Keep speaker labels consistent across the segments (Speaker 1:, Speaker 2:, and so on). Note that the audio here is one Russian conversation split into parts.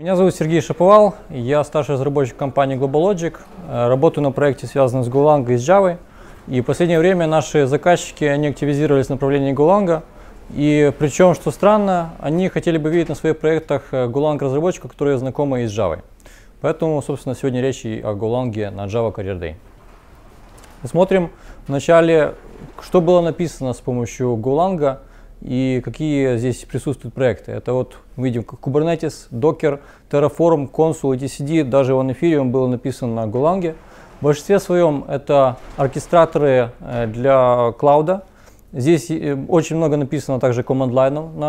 Speaker 1: Меня зовут Сергей Шаповал, я старший разработчик компании GlobalLogic, э, работаю на проекте, связанном с Golang и с Java. И в последнее время наши заказчики, они активизировались в направлении Golang, и причем, что странно, они хотели бы видеть на своих проектах Golang э, разработчика, которые знакомы и с Java. Поэтому, собственно, сегодня речь и о Golang на Java Career Day. Смотрим вначале, что было написано с помощью Golang и какие здесь присутствуют проекты. Это вот мы видим Kubernetes, Docker, Terraform, Consul, etcd, даже он Ethereum был написан на Golang. В большинстве своем это оркестраторы э, для клауда. Здесь э, очень много написано также команд на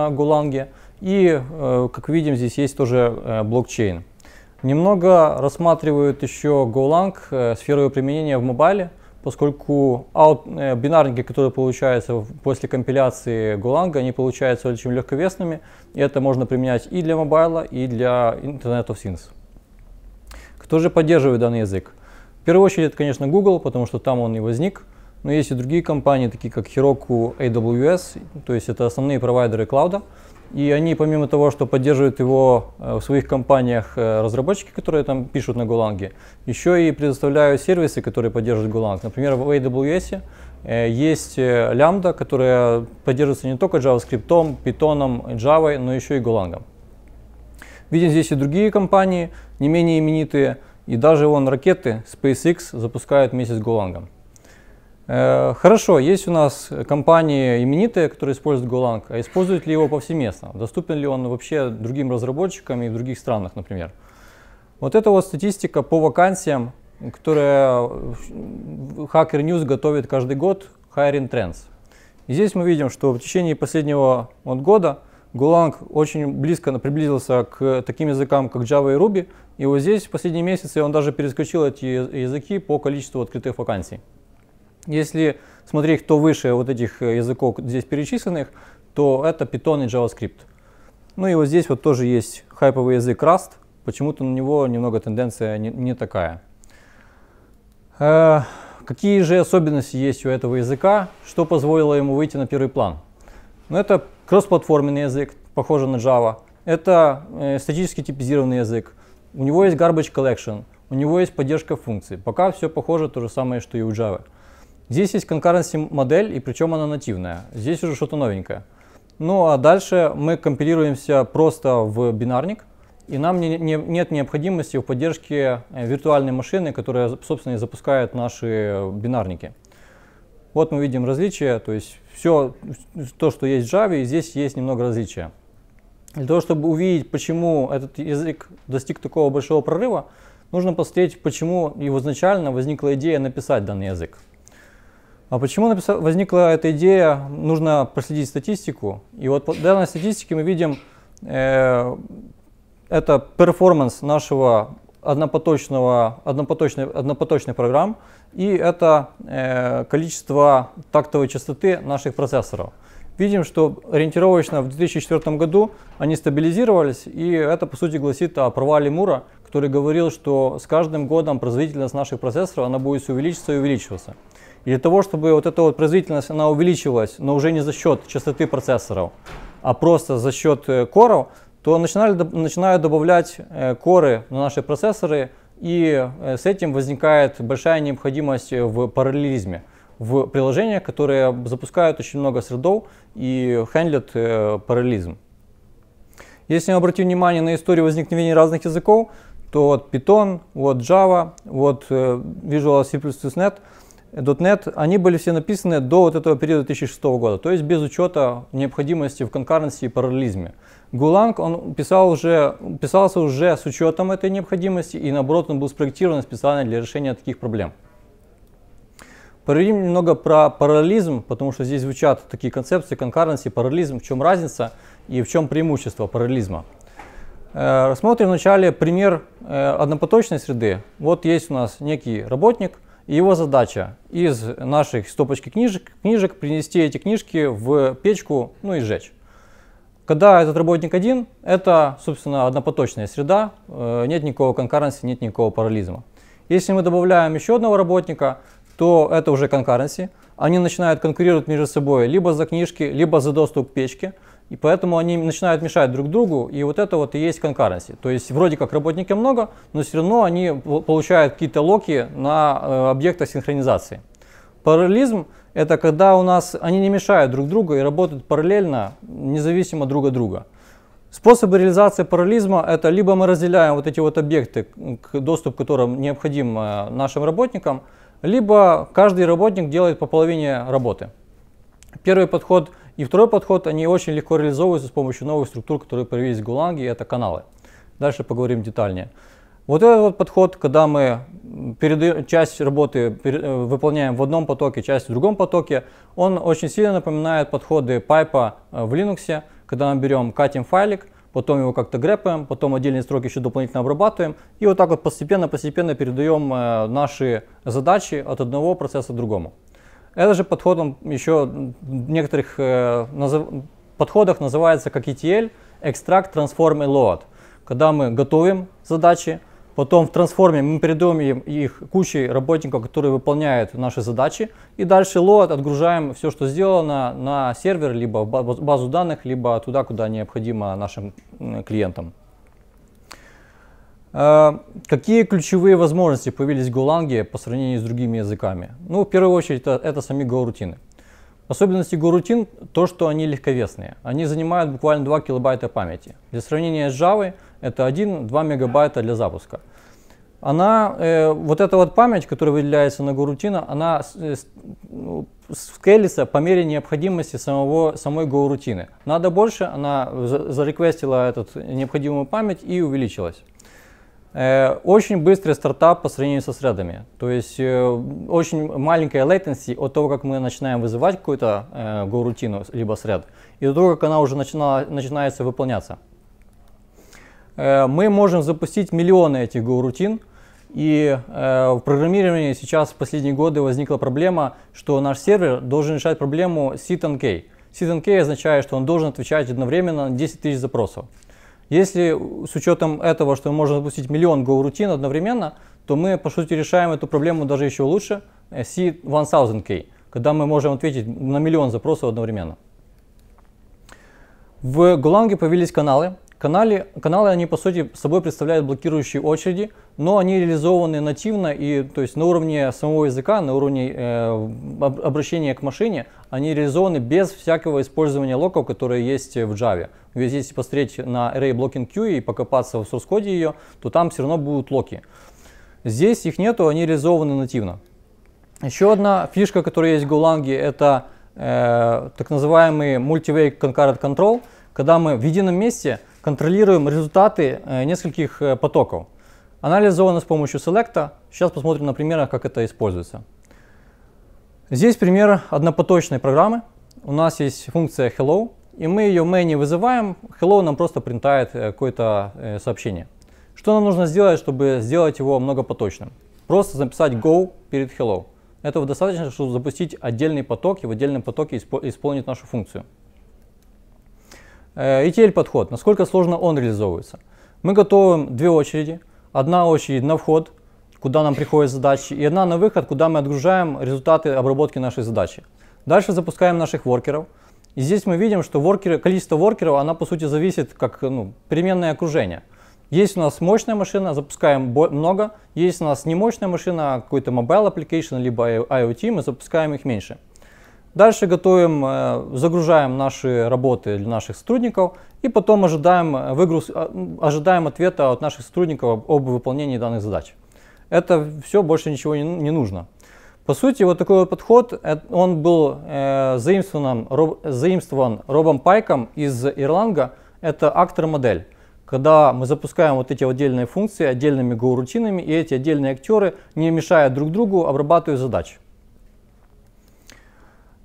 Speaker 1: Golang. И, э, как видим, здесь есть тоже блокчейн. Немного рассматривают еще Golang, сферу применения в мобайле поскольку э, бинарники, которые получаются после компиляции Golang, они получаются очень легковесными, и это можно применять и для мобайла, и для Internet of Things. Кто же поддерживает данный язык? В первую очередь, это, конечно, Google, потому что там он и возник, но есть и другие компании, такие как Heroku, AWS, то есть это основные провайдеры клауда, cloud и они, помимо того, что поддерживают его э, в своих компаниях э, разработчики, которые там пишут на Гуланге, еще и предоставляют сервисы, которые поддерживают Гуланг. Например, в AWS э, есть Lambda, которая поддерживается не только JavaScript, Python, Java, но еще и Гулангом. Видим здесь и другие компании, не менее именитые, и даже вон ракеты SpaceX запускают вместе с Гулангом. Э, хорошо, есть у нас компании именитые, которые используют Golang, а используют ли его повсеместно? Доступен ли он вообще другим разработчикам и в других странах, например? Вот это вот статистика по вакансиям, которые э, Hacker News готовит каждый год, Hiring Trends. И здесь мы видим, что в течение последнего вот года Golang очень близко приблизился к таким языкам, как Java и Ruby, и вот здесь в последние месяцы он даже перескочил эти языки по количеству открытых вакансий. Если смотреть, кто выше вот этих э, языков здесь перечисленных, то это Python и JavaScript. Ну и вот здесь вот тоже есть хайповый язык Rust, почему-то на него немного тенденция не, не такая. Э, какие же особенности есть у этого языка, что позволило ему выйти на первый план? Ну это кроссплатформенный язык, похожий на Java. Это э, статически типизированный язык. У него есть garbage collection, у него есть поддержка функций. Пока все похоже то же самое, что и у Java. Здесь есть concurrency модель, и причем она нативная. Здесь уже что-то новенькое. Ну а дальше мы компилируемся просто в бинарник, и нам не, не, нет необходимости в поддержке э, виртуальной машины, которая, собственно, и запускает наши бинарники. Вот мы видим различия, то есть все то, что есть в Java, здесь есть немного различия. Для того, чтобы увидеть, почему этот язык достиг такого большого прорыва, нужно посмотреть, почему изначально возникла идея написать данный язык. А почему написал, возникла эта идея? Нужно проследить статистику. И вот по данной статистике мы видим, э, это перформанс нашего однопоточного, однопоточной, однопоточной программ, и это э, количество тактовой частоты наших процессоров. Видим, что ориентировочно в 2004 году они стабилизировались, и это, по сути, гласит о провале Мура, который говорил, что с каждым годом производительность наших процессоров она будет увеличиваться и увеличиваться. И для того, чтобы вот эта вот производительность она увеличилась, но уже не за счет частоты процессоров, а просто за счет э, коров, то начинали, начинают добавлять э, коры на наши процессоры, и э, с этим возникает большая необходимость в параллелизме в приложениях, которые запускают очень много средов и хендлят э, параллелизм. Если мы обратим внимание на историю возникновения разных языков, то вот Python, вот Java, вот э, Visual C++.NET – .NET, они были все написаны до вот этого периода 2006 года, то есть без учета необходимости в конкуренции и параллелизме. Гуланг он писал уже, писался уже с учетом этой необходимости, и наоборот, он был спроектирован специально для решения таких проблем. Поговорим немного про параллелизм, потому что здесь звучат такие концепции, конкуренции, параллелизм, в чем разница и в чем преимущество параллелизма. Э, рассмотрим вначале пример э, однопоточной среды. Вот есть у нас некий работник – его задача из наших стопочки книжек, книжек принести эти книжки в печку, ну и сжечь. Когда этот работник один, это, собственно, однопоточная среда, э, нет никакого конкуренции, нет никакого парализма. Если мы добавляем еще одного работника, то это уже конкуренции. Они начинают конкурировать между собой либо за книжки, либо за доступ к печке. И поэтому они начинают мешать друг другу, и вот это вот и есть конкуренция. То есть вроде как работники много, но все равно они получают какие-то локи на э, объектах синхронизации. Параллелизм – это когда у нас они не мешают друг другу и работают параллельно, независимо друг от друга. Способы реализации параллелизма – это либо мы разделяем вот эти вот объекты, доступ к которым необходим э, нашим работникам, либо каждый работник делает по половине работы. Первый подход – и второй подход, они очень легко реализовываются с помощью новых структур, которые появились в Гуланге, это каналы. Дальше поговорим детальнее. Вот этот вот подход, когда мы передаем, часть работы э, выполняем в одном потоке, часть в другом потоке, он очень сильно напоминает подходы пайпа э, в Linux, когда мы берем, катим файлик, потом его как-то грэпаем, потом отдельные строки еще дополнительно обрабатываем, и вот так вот постепенно-постепенно передаем э, наши задачи от одного процесса к другому. Это же подходом еще в некоторых э, подходах называется как ETL, Extract, Transform и Load. Когда мы готовим задачи, потом в трансформе мы передаем их куче работников, которые выполняют наши задачи, и дальше Load отгружаем все, что сделано на сервер, либо в базу данных, либо туда, куда необходимо нашим клиентам. А, какие ключевые возможности появились в Голанге по сравнению с другими языками? Ну, в первую очередь, это, это сами горутины. Особенности горутин то, что они легковесные. Они занимают буквально 2 килобайта памяти. Для сравнения с Java это 1-2 мегабайта для запуска. Она, э, вот эта вот память, которая выделяется на гоурутина, она э, ну, скейлится по мере необходимости самого, самой горутины. Надо больше, она зареквестила этот необходимую память и увеличилась. Э, очень быстрый стартап по сравнению со средами. То есть э, очень маленькая latency от того, как мы начинаем вызывать какую-то горутину э, либо сред, и до того, как она уже начина, начинается выполняться. мы можем запустить миллионы этих горутин, и в программировании сейчас в последние годы возникла проблема, что наш сервер должен решать проблему sit and key. Sit and key означает, что он должен отвечать одновременно на 10 тысяч запросов. Если с учетом этого, что мы можем запустить миллион go-рутин одновременно, то мы, по сути, решаем эту проблему даже еще лучше э, C1000K, когда мы можем ответить на миллион запросов одновременно. В Голанге появились каналы, Каналы, каналы, они по сути собой представляют блокирующие очереди, но они реализованы нативно и то есть на уровне самого языка, на уровне э, обращения к машине, они реализованы без всякого использования локов, которые есть в Java. Ведь если посмотреть на array blocking queue и покопаться в source коде ее, то там все равно будут локи. Здесь их нету, они реализованы нативно. Еще одна фишка, которая есть в Golang, это э, так называемый multi-way concurrent control, когда мы в едином месте контролируем результаты э, нескольких э, потоков. Анализ сделан с помощью селекта. Сейчас посмотрим на примерах, как это используется. Здесь пример однопоточной программы. У нас есть функция hello, и мы ее main не вызываем. Hello нам просто принтает э, какое-то сообщение. Что нам нужно сделать, чтобы сделать его многопоточным? Просто записать go перед hello. Этого достаточно, чтобы запустить отдельный поток, и в отдельном потоке исполнить нашу функцию. Э, ETL-подход, насколько сложно он реализовывается. Мы готовим две очереди. Одна очередь на вход, куда нам приходят задачи, и одна на выход, куда мы отгружаем результаты обработки нашей задачи. Дальше запускаем наших воркеров. И здесь мы видим, что воркеры, количество воркеров, она по сути зависит как ну, переменное окружение. Есть у нас мощная машина, запускаем много. Есть у нас не мощная машина, а какой-то mobile application, либо IoT, мы запускаем их меньше. Дальше готовим, э, загружаем наши работы для наших сотрудников и потом ожидаем, э, выгруз, э, ожидаем ответа от наших сотрудников об, выполнении данных задач. Это все, больше ничего не, не нужно. По сути, вот такой вот подход, он был э, заимствован, роб, заимствован Робом Пайком из Ирланга, это актор-модель. Когда мы запускаем вот эти отдельные функции отдельными go и эти отдельные актеры, не мешая друг другу, обрабатывают задачи.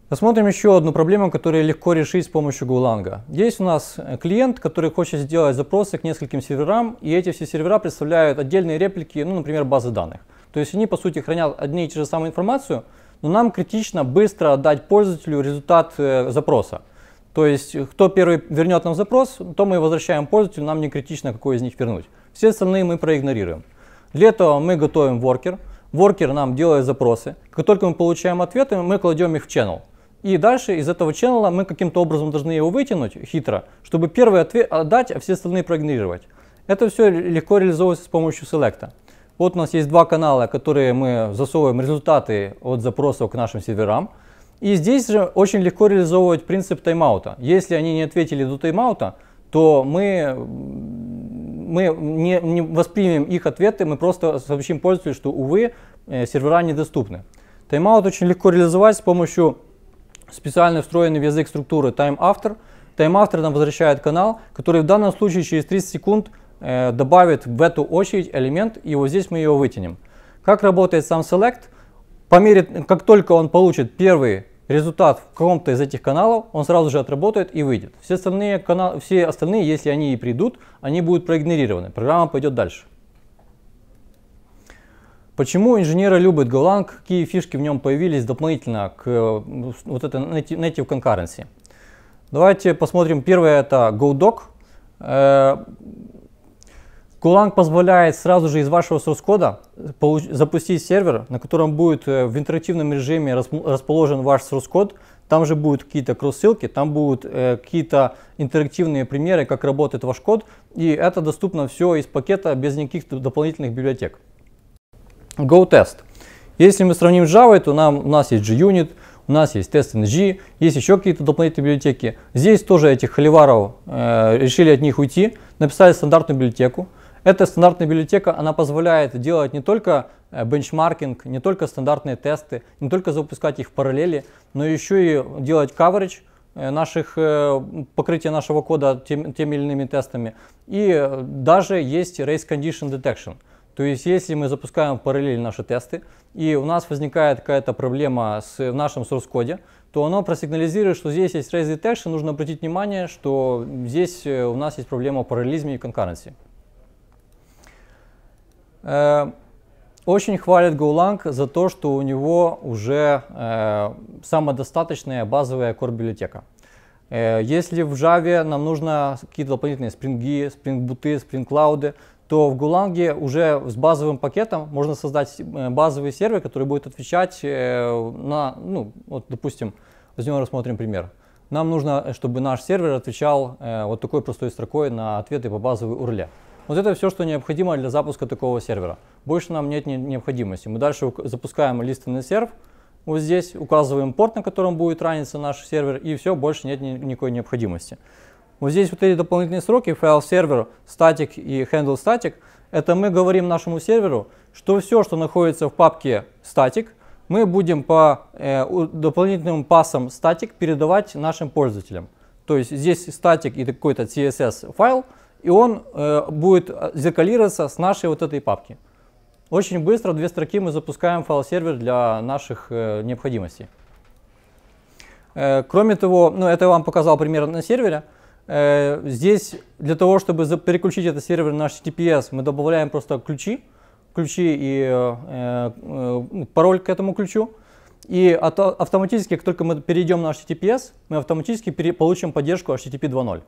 Speaker 1: Рассмотрим еще одну проблему, которую легко решить с помощью Golang. Есть у нас э, клиент, который хочет сделать запросы к нескольким серверам, и эти все сервера представляют отдельные реплики, ну, например, базы данных. То есть они, по сути, хранят одни и те же самые информацию, но нам критично быстро дать пользователю результат э, запроса. То есть, э, кто первый вернет нам запрос, то мы возвращаем пользователю, нам не критично, какой из них вернуть. Все остальные мы проигнорируем. Для этого мы готовим воркер. Воркер нам делает запросы. Как только мы получаем ответы, мы кладем их в channel. И дальше из этого ченнела мы каким-то образом должны его вытянуть хитро, чтобы первый ответ отдать, а все остальные проигнорировать. Это все легко реализовывается с помощью селекта. Вот у нас есть два канала, которые мы засовываем результаты от запросов к нашим серверам. И здесь же очень легко реализовывать принцип тайм-аута. Если они не ответили до тайм-аута, то мы, мы не, не воспримем их ответы, мы просто сообщим пользователю, что, увы, э, сервера недоступны. Тайм-аут очень легко реализовать с помощью специально встроенный в язык структуры time-after. Time-after нам возвращает канал, который в данном случае через 30 секунд э, добавит в эту очередь элемент, и вот здесь мы его вытянем. Как работает сам select? По мере, как только он получит первый результат в каком-то из этих каналов, он сразу же отработает и выйдет. Все остальные, каналы, все остальные, если они и придут, они будут проигнорированы. Программа пойдет дальше. Почему инженеры любят Golang, какие фишки в нем появились дополнительно к э, вот этой native concurrency? Давайте посмотрим. Первое это GoDoc. Э, Golang позволяет сразу же из вашего source кода запустить сервер, на котором будет э, в интерактивном режиме расположен ваш source код. Там же будут какие-то кросс-ссылки, там будут какие-то интерактивные примеры, как работает ваш код. И это доступно все из пакета без никаких дополнительных библиотек. GoTest. Если мы сравним с Java, то нам, у нас есть JUnit, у нас есть TestNG, есть еще какие-то дополнительные библиотеки. Здесь тоже этих холиваров э, решили от них уйти, написали стандартную библиотеку. Эта стандартная библиотека, она позволяет делать не только э, бенчмаркинг, не только стандартные тесты, не только запускать их в параллели, но еще и делать coverage э, наших, э, покрытия нашего кода тем, теми или иными тестами. И даже есть Race Condition Detection. То есть, если мы запускаем параллельно наши тесты, и у нас возникает какая-то проблема с, в нашем source коде, то оно просигнализирует, что здесь есть race detection, нужно обратить внимание, что здесь э, у нас есть проблема параллелизма и конкуренции. Э, очень хвалит GoLang за то, что у него уже э, самодостаточная базовая core-библиотека. Э, если в Java нам нужно какие-то дополнительные спринги, спринг-буты, спринг-клауды, то в Гуланге уже с базовым пакетом можно создать э, базовый сервер, который будет отвечать э, на, ну, вот, допустим, возьмем рассмотрим пример. Нам нужно, э, чтобы наш сервер отвечал вот такой простой строкой на ответы по базовой URL. Вот это все, что необходимо для запуска такого сервера. Больше нам нет необходимости. Мы дальше запускаем лиственный серв, вот здесь указываем порт, на котором будет раниться наш сервер, и все, больше нет никакой необходимости. Вот здесь вот эти дополнительные сроки, файл сервер, static и handle static, это мы говорим нашему серверу, что все, что находится в папке static, мы будем по э, дополнительным пасам static передавать нашим пользователям. То есть здесь static и какой-то CSS файл, и он э, будет э, зеркалироваться с нашей вот этой папки. Очень быстро, две строки, мы запускаем файл-сервер для наших э, необходимостей. Э, кроме того, ну это я вам показал пример на сервере, Э, здесь для того, чтобы переключить этот сервер на HTTPS, мы добавляем просто ключи, ключи и э, э, пароль к этому ключу. И автоматически, как только мы перейдем на HTTPS, мы автоматически получим поддержку HTTP 2.0.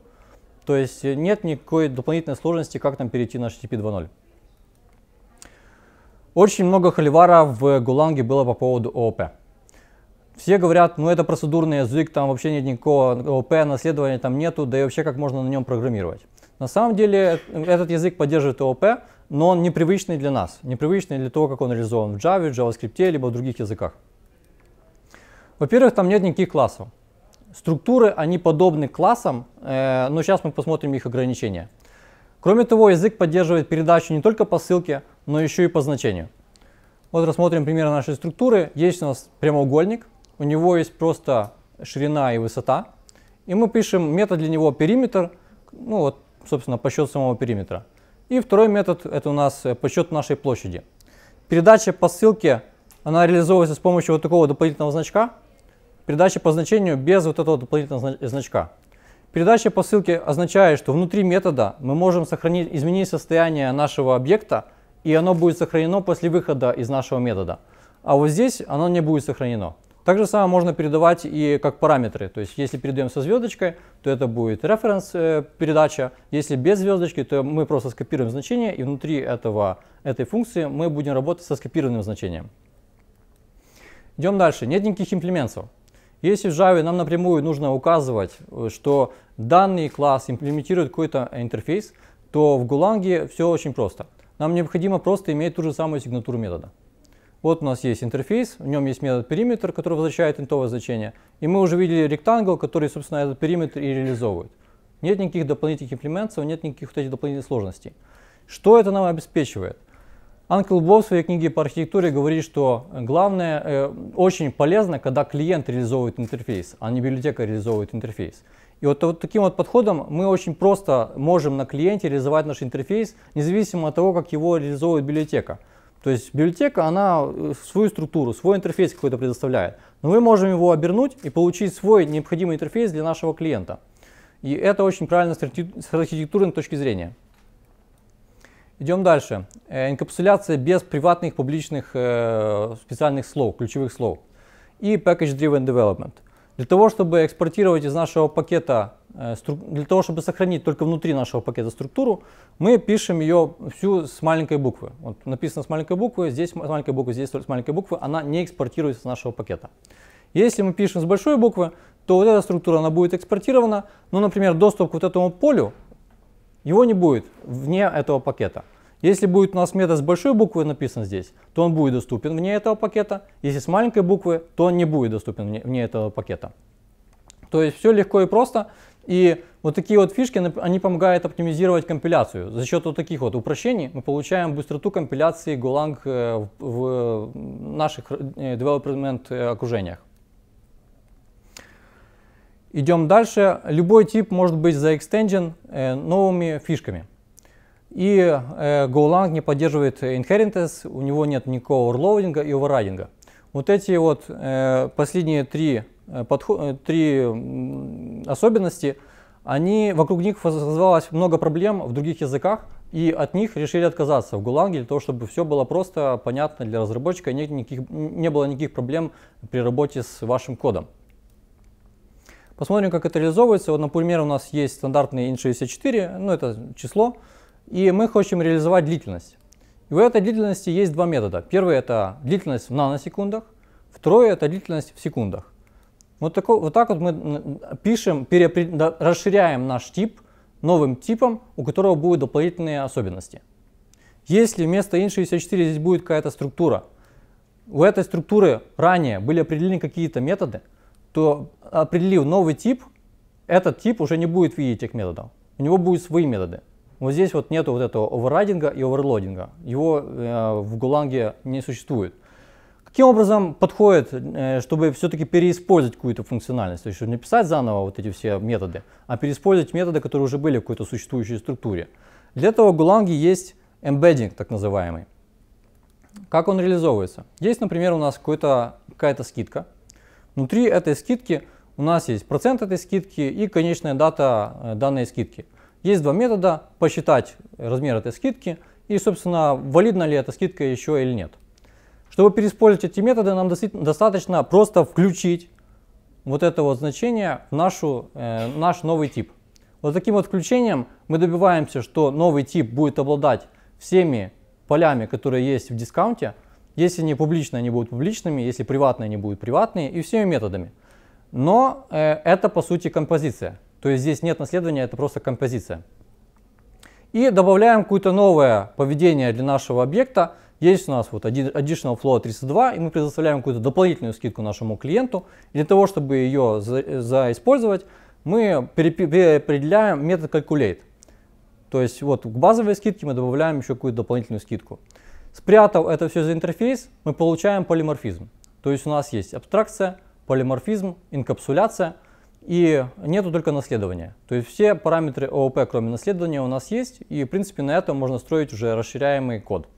Speaker 1: То есть нет никакой дополнительной сложности, как нам перейти на HTTP 2.0. Очень много холивара в Гуланге было по поводу ООП. Все говорят, ну это процедурный язык, там вообще нет никакого ОП, наследования там нету, да и вообще как можно на нем программировать. На самом деле э, этот язык поддерживает ООП, но он непривычный для нас, непривычный для того, как он реализован в Java, в JavaScript, либо в других языках. Во-первых, там нет никаких классов. Структуры, они подобны классам, э, но сейчас мы посмотрим их ограничения. Кроме того, язык поддерживает передачу не только по ссылке, но еще и по значению. Вот рассмотрим пример нашей структуры. Есть у нас прямоугольник, у него есть просто ширина и высота. И мы пишем метод для него периметр, ну вот, собственно, посчет самого периметра. И второй метод – это у нас э, посчет нашей площади. Передача по ссылке, она реализовывается с помощью вот такого дополнительного значка. Передача по значению без вот этого дополнительного значка. Передача по ссылке означает, что внутри метода мы можем сохранить, изменить состояние нашего объекта, и оно будет сохранено после выхода из нашего метода. А вот здесь оно не будет сохранено. Также самое можно передавать и как параметры. То есть если передаем со звездочкой, то это будет референс э, передача. Если без звездочки, то мы просто скопируем значение, и внутри этого, этой функции мы будем работать со скопированным значением. Идем дальше. Нет никаких имплементов. Если в Java нам напрямую нужно указывать, э, что данный класс имплементирует какой-то интерфейс, то в Golang все очень просто. Нам необходимо просто иметь ту же самую сигнатуру метода. Вот у нас есть интерфейс, в нем есть метод периметр, который возвращает интовое значение. И мы уже видели ректангл, который, собственно, этот периметр и реализовывает. Нет никаких дополнительных имплементов, нет никаких вот этих дополнительных сложностей. Что это нам обеспечивает? Анкл Боб в своей книге по архитектуре говорит, что главное, э, очень полезно, когда клиент реализовывает интерфейс, а не библиотека реализовывает интерфейс. И вот, вот таким вот подходом мы очень просто можем на клиенте реализовать наш интерфейс, независимо от того, как его реализовывает библиотека. То есть библиотека, она э, свою структуру, свой интерфейс какой-то предоставляет. Но мы можем его обернуть и получить свой необходимый интерфейс для нашего клиента. И это очень правильно с архитектурной точки зрения. Идем дальше. Э, инкапсуляция без приватных публичных э, специальных слов, ключевых слов. И Package Driven Development – для того, чтобы экспортировать из нашего пакета, э, для того, чтобы сохранить только внутри нашего пакета структуру, мы пишем ее всю с маленькой буквы. Вот написано с маленькой буквы, здесь с маленькой буквы, здесь с маленькой буквы, она не экспортируется с нашего пакета. Если мы пишем с большой буквы, то вот эта структура она будет экспортирована, но, например, доступ к вот этому полю, его не будет вне этого пакета. Если будет у нас метод с большой буквы написан здесь, то он будет доступен вне этого пакета. Если с маленькой буквы, то он не будет доступен вне, вне этого пакета. То есть все легко и просто. И вот такие вот фишки, они помогают оптимизировать компиляцию. За счет вот таких вот упрощений мы получаем быстроту компиляции Golang э, в наших development э, э, окружениях. Идем дальше. Любой тип может быть заэкстенджен новыми фишками. И э, Golang не поддерживает inheritance, у него нет никакого орлоудинга и оверрайдинга. Вот эти вот э, последние три, э, подход, э, три особенности, они, вокруг них создавалось много проблем в других языках, и от них решили отказаться в Golang для того, чтобы все было просто, понятно для разработчика, нет никаких, не было никаких проблем при работе с вашим кодом. Посмотрим, как это реализовывается. Вот, например, у нас есть стандартный int64, ну это число, и мы хотим реализовать длительность. И у этой длительности есть два метода. Первый – это длительность в наносекундах, второй – это длительность в секундах. Вот, такой, вот так вот мы пишем, расширяем наш тип новым типом, у которого будут дополнительные особенности. Если вместо int64 здесь будет какая-то структура, у этой структуры ранее были определены какие-то методы, то определив новый тип, этот тип уже не будет видеть этих методов. У него будут свои методы. Вот здесь вот нету вот этого оверрайдинга и оверлодинга. Его э, в Гуланге не существует. Каким образом подходит, э, чтобы все-таки переиспользовать какую-то функциональность? То есть чтобы не писать заново вот эти все методы, а переиспользовать методы, которые уже были в какой-то существующей структуре. Для этого в Гуланге есть embedding, так называемый. Как он реализовывается? Есть, например, у нас какая-то скидка. Внутри этой скидки у нас есть процент этой скидки и конечная дата э, данной скидки – есть два метода – посчитать размер этой скидки и, собственно, валидна ли эта скидка еще или нет. Чтобы переиспользовать эти методы, нам достаточно просто включить вот это вот значение в нашу, э, наш новый тип. Вот таким вот включением мы добиваемся, что новый тип будет обладать всеми полями, которые есть в дискаунте. Если не публичные, они будут публичными, если приватные, они будут приватные и всеми методами. Но э, это по сути композиция. То есть здесь нет наследования, это просто композиция. И добавляем какое-то новое поведение для нашего объекта. Есть у нас вот additional flow 32, и мы предоставляем какую-то дополнительную скидку нашему клиенту. И для того, чтобы ее за, заиспользовать, мы переопределяем метод calculate. То есть вот к базовой скидке мы добавляем еще какую-то дополнительную скидку. Спрятав это все за интерфейс, мы получаем полиморфизм. То есть у нас есть абстракция, полиморфизм, инкапсуляция – и нету только наследования. То есть все параметры ООП, кроме наследования, у нас есть, и, в принципе, на этом можно строить уже расширяемый код.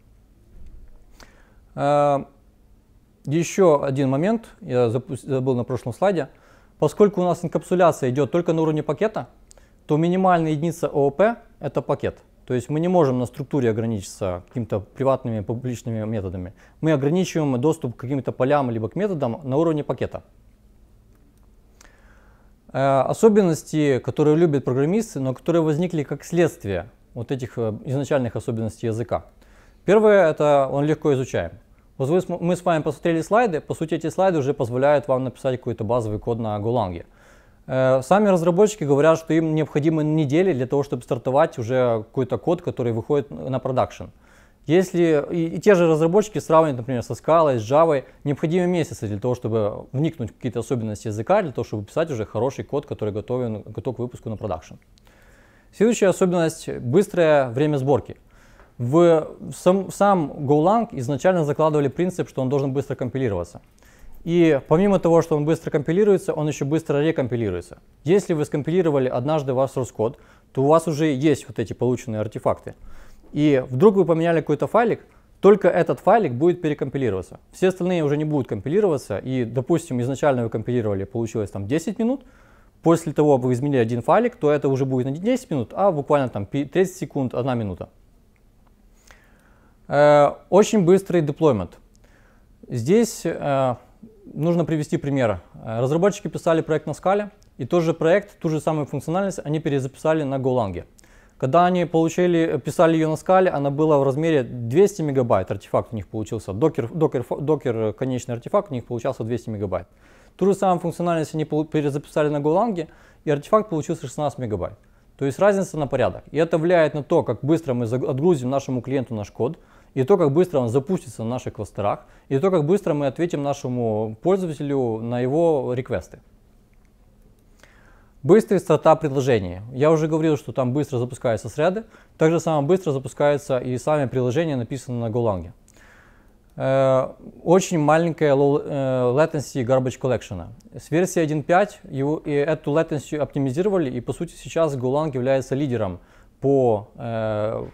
Speaker 1: Э, еще один момент, я забыл на прошлом слайде. Поскольку у нас инкапсуляция идет только на уровне пакета, то минимальная единица ООП – это пакет. То есть мы не можем на структуре ограничиться какими-то приватными, публичными методами. Мы ограничиваем доступ к каким-то полям либо к методам на уровне пакета. Э, особенности, которые любят программисты, но которые возникли как следствие вот этих э, изначальных особенностей языка. Первое – это он легко изучаем. Вот мы с вами посмотрели слайды, по сути эти слайды уже позволяют вам написать какой-то базовый код на Голанге. Э, сами разработчики говорят, что им необходимы недели для того, чтобы стартовать уже какой-то код, который выходит на продакшн. Если и, и те же разработчики сравнивают, например, со Scala, с Java, необходимы месяцы для того, чтобы вникнуть в какие-то особенности языка, для того, чтобы писать уже хороший код, который готовен, готов к выпуску на продакшн. Следующая особенность — быстрое время сборки. В, сам, в сам Golang изначально закладывали принцип, что он должен быстро компилироваться. И помимо того, что он быстро компилируется, он еще быстро рекомпилируется. Если вы скомпилировали однажды ваш source код, то у вас уже есть вот эти полученные артефакты и вдруг вы поменяли какой-то файлик, только этот файлик будет перекомпилироваться. Все остальные уже не будут компилироваться, и, допустим, изначально вы компилировали, получилось там 10 минут, после того, как вы изменили один файлик, то это уже будет не 10 минут, а буквально там 30 секунд, 1 минута. Э, очень быстрый деплоймент. Здесь э, нужно привести пример. Э, разработчики писали проект на скале, и тот же проект, ту же самую функциональность они перезаписали на Golang. Когда они получили, писали ее на скале, она была в размере 200 мегабайт, артефакт у них получился. Докер, докер, докер э, конечный артефакт у них получался 200 мегабайт. Ту же самую функциональность они перезаписали на Golang, и артефакт получился 16 мегабайт. То есть разница на порядок. И это влияет на то, как быстро мы отгрузим нашему клиенту наш код, и то, как быстро он запустится на наших кластерах, и то, как быстро мы ответим нашему пользователю на его реквесты. Быстрая предложений. Я уже говорил, что там быстро запускаются среды. Также самое быстро запускаются и сами приложения, написанные на Golang. Э, очень маленькая low э, latency garbage collection. С версии 1.5 эту latency оптимизировали, и по сути сейчас Golang является лидером по э,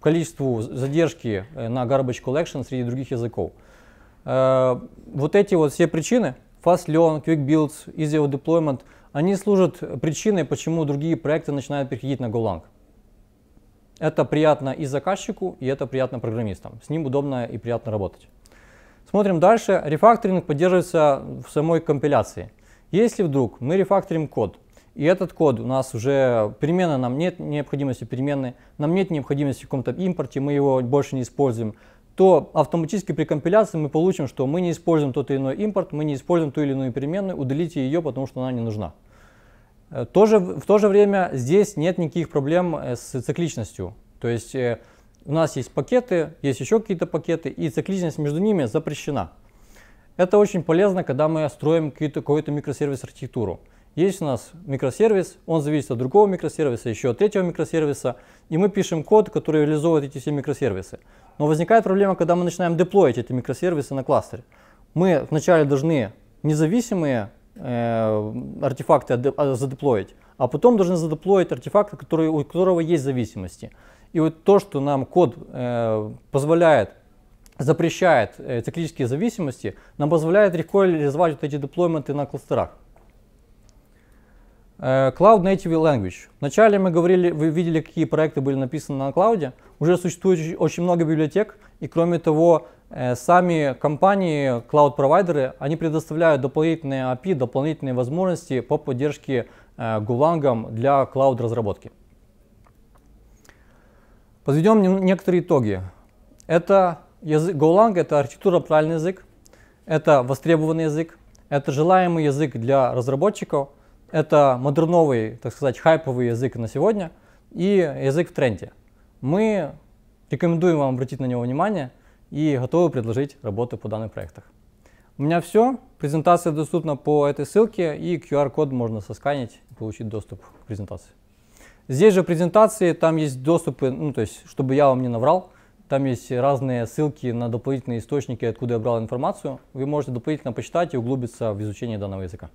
Speaker 1: количеству задержки на garbage collection среди других языков. Вот эти вот все причины, fast learn, quick builds, easy deployment – они служат причиной, почему другие проекты начинают переходить на GoLang. Это приятно и заказчику, и это приятно программистам. С ним удобно и приятно работать. Смотрим дальше. Рефакторинг поддерживается в самой компиляции. Если вдруг мы рефакторим код, и этот код у нас уже перемена, нам нет необходимости перемены, нам нет необходимости в каком-то импорте, мы его больше не используем, то автоматически при компиляции мы получим, что мы не используем тот или иной импорт, мы не используем ту или иную переменную, удалите ее, потому что она не нужна. Э, Тоже, в то же время здесь нет никаких проблем э, с цикличностью. То есть э, у нас есть пакеты, есть еще какие-то пакеты, и цикличность между ними запрещена. Это очень полезно, когда мы строим какую-то какую микросервис-архитектуру. Есть у нас микросервис, он зависит от другого микросервиса, еще от третьего микросервиса, и мы пишем код, который реализует эти все микросервисы. Но возникает проблема, когда мы начинаем деплоить эти микросервисы на кластере. Мы вначале должны независимые э, артефакты а, задеплоить, а потом должны задеплоить артефакты, который, у которого есть зависимости. И вот то, что нам код э, позволяет, запрещает э, циклические зависимости, нам позволяет легко реализовать вот эти деплойменты на кластерах. Э, Cloud Native Language. Вначале мы говорили, вы видели, какие проекты были написаны на клауде. Уже существует очень много библиотек, и кроме того, э, сами компании, клауд-провайдеры, они предоставляют дополнительные API, дополнительные возможности по поддержке э, Гулангом для клауд-разработки. Подведем некоторые итоги. Это язык Golang, это архитектура правильный язык, это востребованный язык, это желаемый язык для разработчиков – это модерновый, так сказать, хайповый язык на сегодня и язык в тренде. Мы рекомендуем вам обратить на него внимание и готовы предложить работы по данным проектах. У меня все. Презентация доступна по этой ссылке, и QR-код можно сосканить и получить доступ к презентации. Здесь же презентации, там есть доступы, ну то есть, чтобы я вам не наврал, там есть разные ссылки на дополнительные источники, откуда я брал информацию. Вы можете дополнительно почитать и углубиться в изучение данного языка.